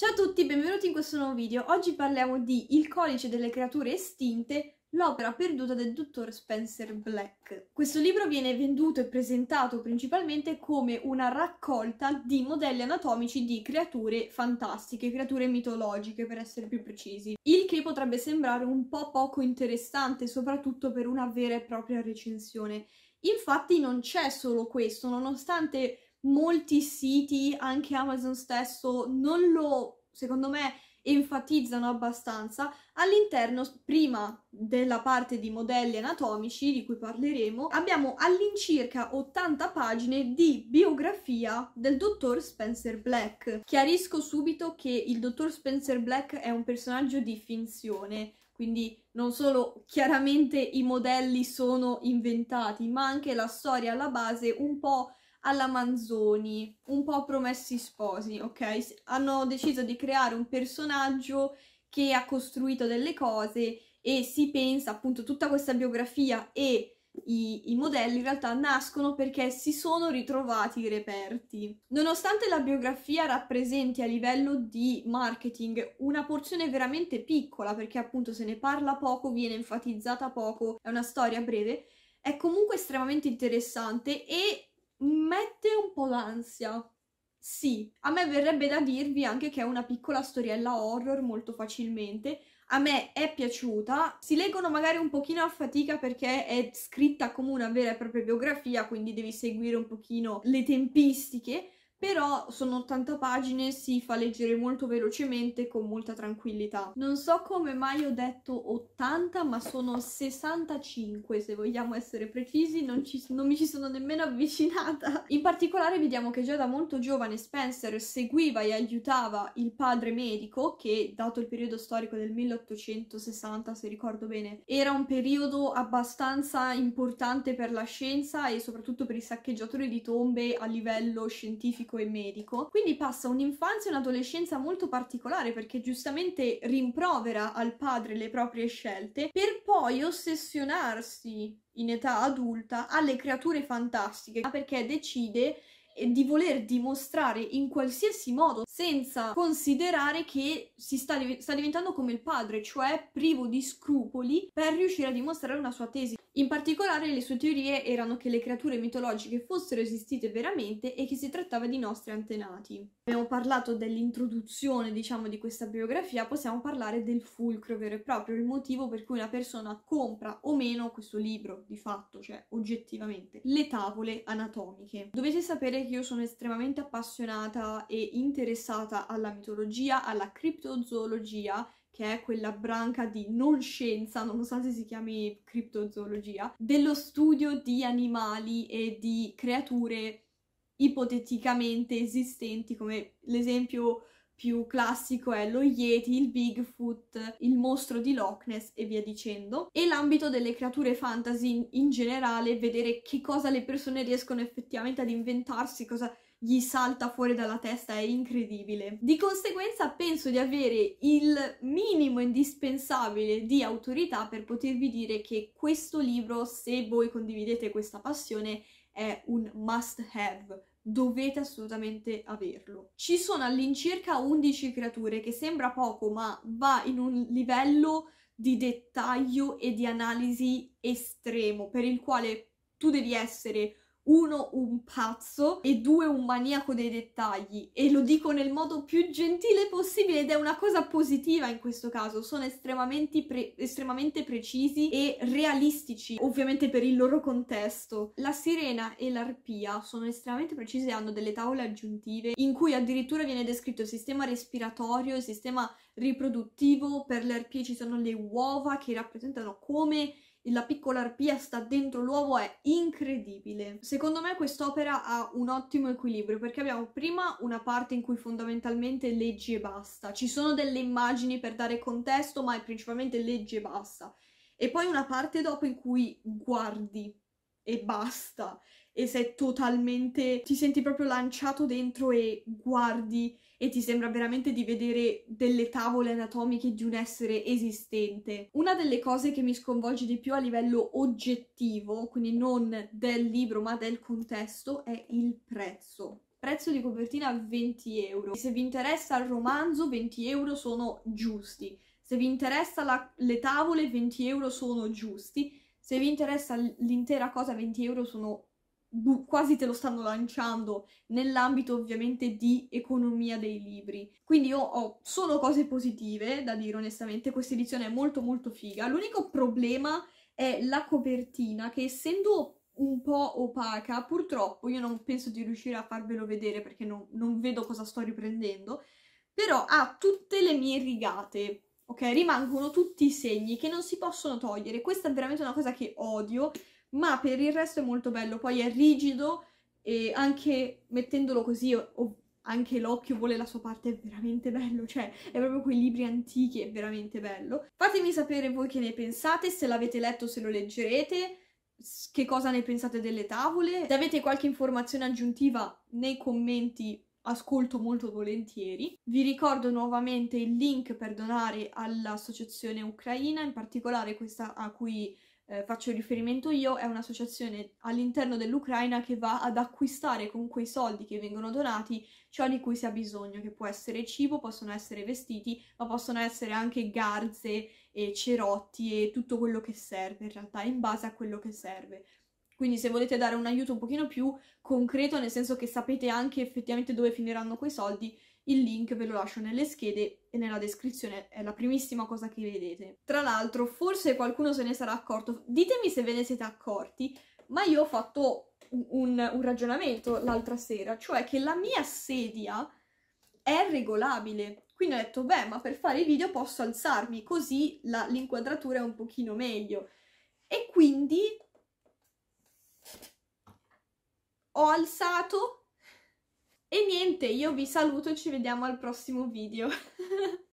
Ciao a tutti, benvenuti in questo nuovo video. Oggi parliamo di Il codice delle creature estinte, l'opera perduta del dottor Spencer Black. Questo libro viene venduto e presentato principalmente come una raccolta di modelli anatomici di creature fantastiche, creature mitologiche per essere più precisi, il che potrebbe sembrare un po' poco interessante, soprattutto per una vera e propria recensione. Infatti non c'è solo questo, nonostante molti siti, anche Amazon stesso, non lo, secondo me, enfatizzano abbastanza all'interno prima della parte di modelli anatomici di cui parleremo abbiamo all'incirca 80 pagine di biografia del dottor Spencer Black chiarisco subito che il dottor Spencer Black è un personaggio di finzione quindi non solo chiaramente i modelli sono inventati ma anche la storia alla base un po' alla Manzoni, un po' promessi sposi, ok? Hanno deciso di creare un personaggio che ha costruito delle cose e si pensa appunto tutta questa biografia e i, i, modelli in realtà nascono perché si sono ritrovati i reperti. Nonostante la biografia rappresenti a livello di marketing una porzione veramente piccola, perché appunto se ne parla poco, viene enfatizzata poco, è una storia breve, è comunque estremamente interessante e mette un po' l'ansia. Sì, a me verrebbe da dirvi anche che è una piccola storiella horror molto facilmente. A me è piaciuta, si leggono magari un pochino a fatica perché è scritta come una vera e propria biografia, quindi devi seguire un pochino le tempistiche, però sono 80 pagine, si fa leggere molto velocemente con molta tranquillità. Non so come mai ho detto 80, ma sono 65 se vogliamo essere precisi, non, ci, non mi ci sono nemmeno avvicinata. In particolare vediamo che già da molto giovane Spencer seguiva e aiutava il padre medico, che dato il periodo storico del 1860, se ricordo bene, era un periodo abbastanza importante per la scienza e soprattutto per i saccheggiatori di tombe a livello scientifico e medico, quindi passa un'infanzia e un'adolescenza molto particolare perché giustamente rimprovera al padre le proprie scelte per poi ossessionarsi in età adulta alle creature fantastiche perché decide eh, di voler dimostrare in qualsiasi modo senza considerare che si sta, div- sta diventando come il padre, cioè privo di scrupoli per riuscire a dimostrare una sua tesi. In particolare le sue teorie erano che le creature mitologiche fossero esistite veramente e che si trattava di nostri antenati. Abbiamo parlato dell'introduzione, diciamo, di questa biografia, possiamo parlare del fulcro vero e proprio, il motivo per cui una persona compra o meno questo libro, di fatto, cioè oggettivamente. Le tavole anatomiche. Dovete sapere che io sono estremamente appassionata e interessata alla mitologia, alla criptozoologia che è quella branca di non scienza, nonostante si chiami criptozoologia, dello studio di animali e di creature ipoteticamente esistenti, come l'esempio più classico è lo Yeti, il Bigfoot, il mostro di Loch Ness e via dicendo. E l'ambito delle creature fantasy in, generale, vedere che cosa le persone riescono effettivamente ad inventarsi, cosa gli salta fuori dalla testa, è incredibile. Di conseguenza penso di avere il minimo indispensabile di autorità per potervi dire che questo libro, se voi condividete questa passione, è un must have dovete assolutamente averlo. Ci sono all'incirca 11 creature che sembra poco ma va in un livello di dettaglio e di analisi estremo per il quale tu devi essere uno un pazzo e due un maniaco dei dettagli e lo dico nel modo più gentile possibile ed è una cosa positiva in questo caso, sono estremamente, pre estremamente precisi e realistici ovviamente per il loro contesto. La sirena e l'arpia sono estremamente precise e hanno delle tavole aggiuntive in cui addirittura viene descritto il sistema respiratorio, il sistema riproduttivo, per le arpie ci sono le uova che rappresentano come la piccola arpia sta dentro l'uovo è incredibile. Secondo me quest'opera ha un ottimo equilibrio perché abbiamo prima una parte in cui fondamentalmente leggi e basta. Ci sono delle immagini per dare contesto ma è principalmente leggi e basta. E poi una parte dopo in cui guardi e basta. E sei totalmente... ti senti proprio lanciato dentro e guardi e ti sembra veramente di vedere delle tavole anatomiche di un essere esistente. Una delle cose che mi sconvolge di più a livello oggettivo, quindi non del libro ma del contesto, è il prezzo. Prezzo di copertina 20 euro. Se vi interessa il romanzo 20 euro sono giusti. Se vi interessa la, le tavole 20 euro sono giusti se vi interessa l'intera cosa, 20 euro sono bu- quasi te lo stanno lanciando nell'ambito ovviamente di economia dei libri. Quindi io ho solo cose positive da dire onestamente, questa edizione è molto molto figa. L'unico problema è la copertina che essendo un po' opaca, purtroppo io non penso di riuscire a farvelo vedere perché non, non vedo cosa sto riprendendo, però ha tutte le mie rigate ok? Rimangono tutti i segni che non si possono togliere. Questa è veramente una cosa che odio, ma per il resto è molto bello. Poi è rigido e anche mettendolo così, anche l'occhio vuole la sua parte, è veramente bello, cioè è proprio quei libri antichi, è veramente bello. Fatemi sapere voi che ne pensate, se l'avete letto, se lo leggerete, che cosa ne pensate delle tavole. Se avete qualche informazione aggiuntiva nei commenti ascolto molto volentieri. Vi ricordo nuovamente il link per donare all'associazione ucraina, in particolare questa a cui eh, faccio riferimento io, è un'associazione all'interno dell'Ucraina che va ad acquistare con quei soldi che vengono donati ciò di cui si ha bisogno, che può essere cibo, possono essere vestiti, ma possono essere anche garze e cerotti e tutto quello che serve in realtà, in base a quello che serve. Quindi se volete dare un aiuto un pochino più concreto, nel senso che sapete anche effettivamente dove finiranno quei soldi, il link ve lo lascio nelle schede e nella descrizione, è la primissima cosa che vedete. Tra l'altro, forse qualcuno se ne sarà accorto, ditemi se ve ne siete accorti, ma io ho fatto un, un ragionamento l'altra sera, cioè che la mia sedia è regolabile. Quindi ho detto, beh, ma per fare i video posso alzarmi, così l'inquadratura è un pochino meglio. E quindi ho alzato e niente, io vi saluto e ci vediamo al prossimo video.